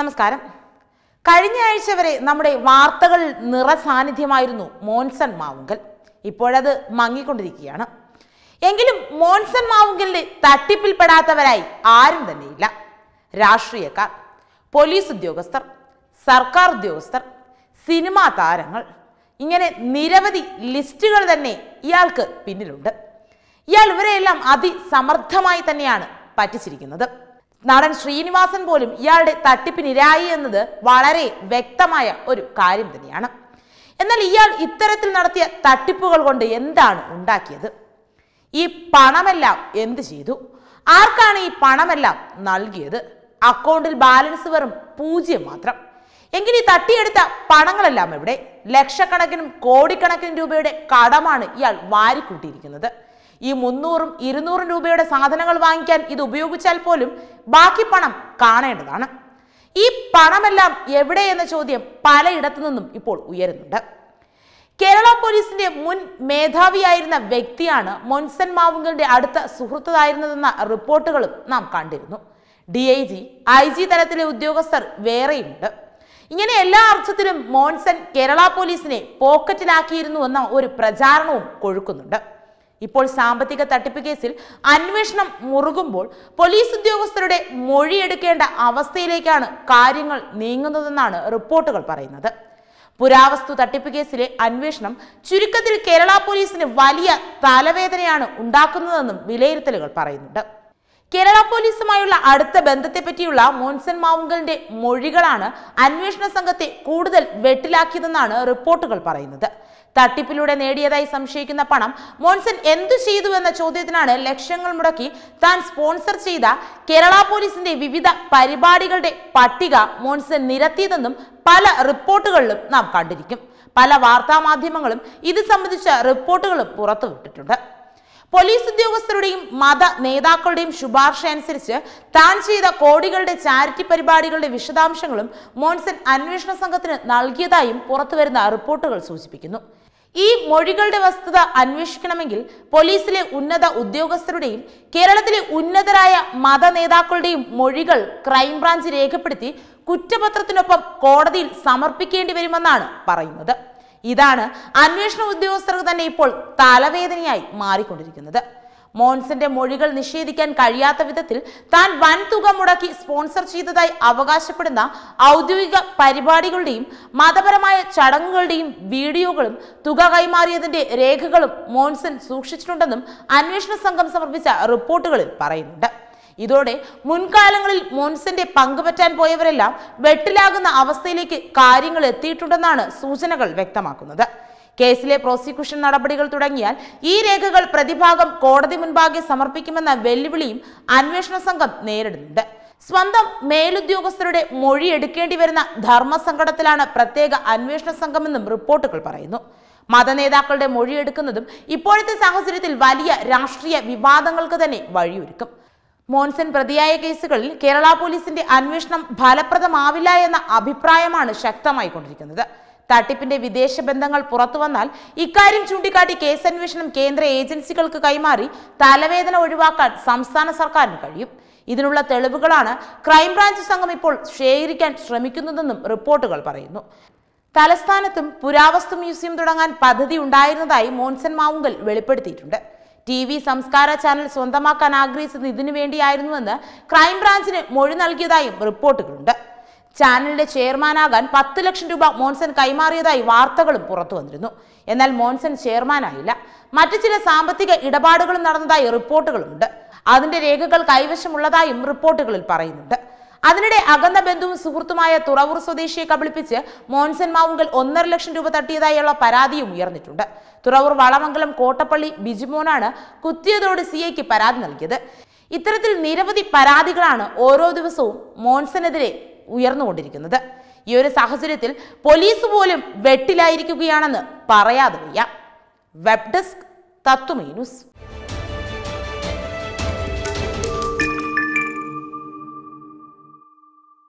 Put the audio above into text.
നമസ്കാരം കഴിഞ്ഞ ആഴ്ച വരെ നമ്മുടെ വാർത്തകൾ നിറസാന്നിധ്യമായിരുന്നു മോൻസൺ മാവുങ്കൽ ഇപ്പോഴത് മങ്ങിക്കൊണ്ടിരിക്കുകയാണ് എങ്കിലും മോൻസൺ മാവുങ്കലിന്റെ തട്ടിപ്പിൽപ്പെടാത്തവരായി ആരും തന്നെയില്ല രാഷ്ട്രീയക്കാർ പോലീസ് ഉദ്യോഗസ്ഥർ സർക്കാർ ഉദ്യോഗസ്ഥർ സിനിമാ താരങ്ങൾ ഇങ്ങനെ നിരവധി ലിസ്റ്റുകൾ തന്നെ ഇയാൾക്ക് പിന്നിലുണ്ട് ഇയാൾ ഇവരെയെല്ലാം അതിസമർത്ഥമായി തന്നെയാണ് പറ്റിച്ചിരിക്കുന്നത് നടൻ ശ്രീനിവാസൻ പോലും ഇയാളുടെ തട്ടിപ്പിനിരായി എന്നത് വളരെ വ്യക്തമായ ഒരു കാര്യം തന്നെയാണ് എന്നാൽ ഇയാൾ ഇത്തരത്തിൽ നടത്തിയ തട്ടിപ്പുകൾ കൊണ്ട് എന്താണ് ഉണ്ടാക്കിയത് ഈ പണമെല്ലാം എന്ത് ചെയ്തു ആർക്കാണ് ഈ പണമെല്ലാം നൽകിയത് അക്കൗണ്ടിൽ ബാലൻസ് വെറും പൂജ്യം മാത്രം എങ്കിലും ഈ തട്ടിയെടുത്ത പണങ്ങളെല്ലാം എവിടെ ലക്ഷക്കണക്കിനും കോടിക്കണക്കിന് രൂപയുടെ കടമാണ് ഇയാൾ വാരിക്കൂട്ടിയിരിക്കുന്നത് ഈ മുന്നൂറും ഇരുന്നൂറും രൂപയുടെ സാധനങ്ങൾ വാങ്ങിക്കാൻ ഇത് ഉപയോഗിച്ചാൽ പോലും ബാക്കി പണം കാണേണ്ടതാണ് ഈ പണമെല്ലാം എവിടെ എന്ന ചോദ്യം പലയിടത്തു നിന്നും ഇപ്പോൾ ഉയരുന്നുണ്ട് കേരള പോലീസിന്റെ മുൻ മേധാവിയായിരുന്ന വ്യക്തിയാണ് മൊൻസൻ മാവുങ്കലിന്റെ അടുത്ത സുഹൃത്തായിരുന്നതെന്ന റിപ്പോർട്ടുകളും നാം കണ്ടിരുന്നു D I G I G തലത്തിലെ ഉദ്യോഗസ്ഥർ വേറെയുണ്ട് ഇങ്ങനെ എല്ലാ അർത്ഥത്തിലും മോൺസൺ കേരള പോലീസിനെ പോക്കറ്റിലാക്കിയിരുന്നു എന്ന ഒരു പ്രചാരണവും കൊഴുക്കുന്നുണ്ട് ഇപ്പോൾ സാമ്പത്തിക തട്ടിപ്പ് കേസിൽ അന്വേഷണം മുറുകുമ്പോൾ പോലീസ് ഉദ്യോഗസ്ഥരുടെ മൊഴിയെടുക്കേണ്ട അവസ്ഥയിലേക്കാണ് കാര്യങ്ങൾ നീങ്ങുന്നതെന്നാണ് റിപ്പോർട്ടുകൾ പറയുന്നത് പുരാവസ്തു തട്ടിപ്പ് കേസിലെ അന്വേഷണം ചുരുക്കത്തിൽ കേരള പോലീസിന് വലിയ തലവേദനയാണ് ഉണ്ടാക്കുന്നതെന്നും വിലയിരുത്തലുകൾ പറയുന്നുണ്ട് കേരള പോലീസുമായുള്ള അടുത്ത ബന്ധത്തെപ്പറ്റിയുള്ള മോൻസൻ മാവുങ്കലിന്റെ മൊഴികളാണ് അന്വേഷണ സംഘത്തെ കൂടുതൽ വെട്ടിലാക്കിയതെന്നാണ് റിപ്പോർട്ടുകൾ പറയുന്നത് തട്ടിപ്പിലൂടെ നേടിയതായി സംശയിക്കുന്ന പണം മോൻസൺ എന്തു ചെയ്തു എന്ന ചോദ്യത്തിനാണ് ലക്ഷങ്ങൾ മുടക്കി താൻ സ്പോൺസർ ചെയ്ത കേരള പോലീസിന്റെ വിവിധ പരിപാടികളുടെ പട്ടിക മോൺസൺ നിരത്തിയതെന്നും പല റിപ്പോർട്ടുകളിലും നാം കണ്ടിരിക്കും പല വാർത്താമാധ്യമങ്ങളും ഇത് സംബന്ധിച്ച റിപ്പോർട്ടുകളും പുറത്തുവിട്ടിട്ടുണ്ട് പോലീസ് ഉദ്യോഗസ്ഥരുടെയും മത നേതാക്കളുടെയും ശുപാർശ അനുസരിച്ച് താൻ ചെയ്ത കോടികളുടെ ചാരിറ്റി പരിപാടികളുടെ വിശദാംശങ്ങളും മോൺസൺ അന്വേഷണ സംഘത്തിന് നൽകിയതായും പുറത്തുവരുന്ന റിപ്പോർട്ടുകൾ സൂചിപ്പിക്കുന്നു ഈ മൊഴികളുടെ വസ്തുത അന്വേഷിക്കണമെങ്കിൽ പോലീസിലെ ഉന്നത ഉദ്യോഗസ്ഥരുടെയും കേരളത്തിലെ ഉന്നതരായ മത നേതാക്കളുടെയും മൊഴികൾ ക്രൈംബ്രാഞ്ച് രേഖപ്പെടുത്തി കുറ്റപത്രത്തിനൊപ്പം കോടതിയിൽ സമർപ്പിക്കേണ്ടി വരുമെന്നാണ് പറയുന്നത് ഇതാണ് അന്വേഷണ ഉദ്യോഗസ്ഥർക്ക് തന്നെ ഇപ്പോൾ തലവേദനയായി മാറിക്കൊണ്ടിരിക്കുന്നത് മോൻസിന്റെ മൊഴികൾ നിഷേധിക്കാൻ കഴിയാത്ത വിധത്തിൽ താൻ വൻതുക മുടക്കി സ്പോൺസർ ചെയ്തതായി അവകാശപ്പെടുന്ന ഔദ്യോഗിക പരിപാടികളുടെയും മതപരമായ ചടങ്ങുകളുടെയും വീഡിയോകളും തുക കൈമാറിയതിന്റെ രേഖകളും മോൻസൺ സൂക്ഷിച്ചിട്ടുണ്ടെന്നും അന്വേഷണ സംഘം സമർപ്പിച്ച റിപ്പോർട്ടുകളിൽ പറയുന്നുണ്ട് ഇതോടെ മുൻകാലങ്ങളിൽ മോൻസന്റെ പങ്കുപറ്റാൻ പോയവരെല്ലാം വെട്ടിലാകുന്ന അവസ്ഥയിലേക്ക് കാര്യങ്ങൾ എത്തിയിട്ടുണ്ടെന്നാണ് സൂചനകൾ വ്യക്തമാക്കുന്നത് കേസിലെ പ്രോസിക്യൂഷൻ നടപടികൾ തുടങ്ങിയാൽ ഈ രേഖകൾ പ്രതിഭാഗം കോടതി മുൻപാകെ സമർപ്പിക്കുമെന്ന വെല്ലുവിളിയും അന്വേഷണ സംഘം നേരിടുന്നുണ്ട് സ്വന്തം മേലുദ്യോഗസ്ഥരുടെ മൊഴി എടുക്കേണ്ടി വരുന്ന ധർമ്മസങ്കടത്തിലാണ് പ്രത്യേക അന്വേഷണ സംഘമെന്നും റിപ്പോർട്ടുകൾ പറയുന്നു മതനേതാക്കളുടെ മൊഴിയെടുക്കുന്നതും ഇപ്പോഴത്തെ സാഹചര്യത്തിൽ വലിയ രാഷ്ട്രീയ വിവാദങ്ങൾക്ക് തന്നെ വഴിയൊരുക്കും മോൻസൺ പ്രതിയായ കേസുകളിൽ കേരള പോലീസിന്റെ അന്വേഷണം ഫലപ്രദമാവില്ല എന്ന അഭിപ്രായമാണ് ശക്തമായിക്കൊണ്ടിരിക്കുന്നത് തട്ടിപ്പിന്റെ വിദേശ ബന്ധങ്ങൾ പുറത്തു വന്നാൽ ഇക്കാര്യം ചൂണ്ടിക്കാട്ടി കേസന്വേഷണം കേന്ദ്ര ഏജൻസികൾക്ക് കൈമാറി തലവേദന ഒഴിവാക്കാൻ സംസ്ഥാന സർക്കാരിന് കഴിയും ഇതിനുള്ള തെളിവുകളാണ് ക്രൈംബ്രാഞ്ച് സംഘം ഇപ്പോൾ ശേഖരിക്കാൻ ശ്രമിക്കുന്നതെന്നും റിപ്പോർട്ടുകൾ പറയുന്നു തലസ്ഥാനത്തും പുരാവസ്തു മ്യൂസിയം തുടങ്ങാൻ പദ്ധതി ഉണ്ടായിരുന്നതായി മോൻസൻ മാവുങ്കൽ വെളിപ്പെടുത്തിയിട്ടുണ്ട് ടി വി സംസ്കാര ചാനൽ സ്വന്തമാക്കാൻ ആഗ്രഹിച്ചത് ഇതിനു വേണ്ടിയായിരുന്നുവെന്ന് ക്രൈംബ്രാഞ്ചിന് മൊഴി നൽകിയതായും റിപ്പോർട്ടുകളുണ്ട് ചാനലിന്റെ ചെയർമാനാകാൻ പത്ത് ലക്ഷം രൂപ മോൻസൻ കൈമാറിയതായി വാർത്തകളും പുറത്തു വന്നിരുന്നു എന്നാൽ മോൻസൻ ചെയർമാനായില്ല മറ്റു ചില സാമ്പത്തിക ഇടപാടുകളും നടന്നതായി റിപ്പോർട്ടുകളുണ്ട് അതിന്റെ രേഖകൾ കൈവശമുള്ളതായും റിപ്പോർട്ടുകളിൽ പറയുന്നുണ്ട് അതിനിടെ അകന്ന ബന്ധുവും സുഹൃത്തുമായ തുറവൂർ സ്വദേശിയെ കബളിപ്പിച്ച് മോൻസൻ മാവുങ്കൽ ഒന്നര ലക്ഷം രൂപ തട്ടിയതായുള്ള പരാതിയും ഉയർന്നിട്ടുണ്ട് തുറവൂർ വളമംഗലം കോട്ടപ്പള്ളി ബിജിമോനാണ് കുത്തിയതോട് സി ഐക്ക് പരാതി നൽകിയത് ഇത്തരത്തിൽ നിരവധി പരാതികളാണ് ഓരോ ദിവസവും മോൻസനെതിരെ ഉയർന്നുകൊണ്ടിരിക്കുന്നത് ഈ ഒരു സാഹചര്യത്തിൽ പോലീസ് പോലും വെട്ടിലായിരിക്കുകയാണെന്ന് പറയാതെ വയ്യ വെബ് ഡെസ്ക് തത്വമേ ന്യൂസ്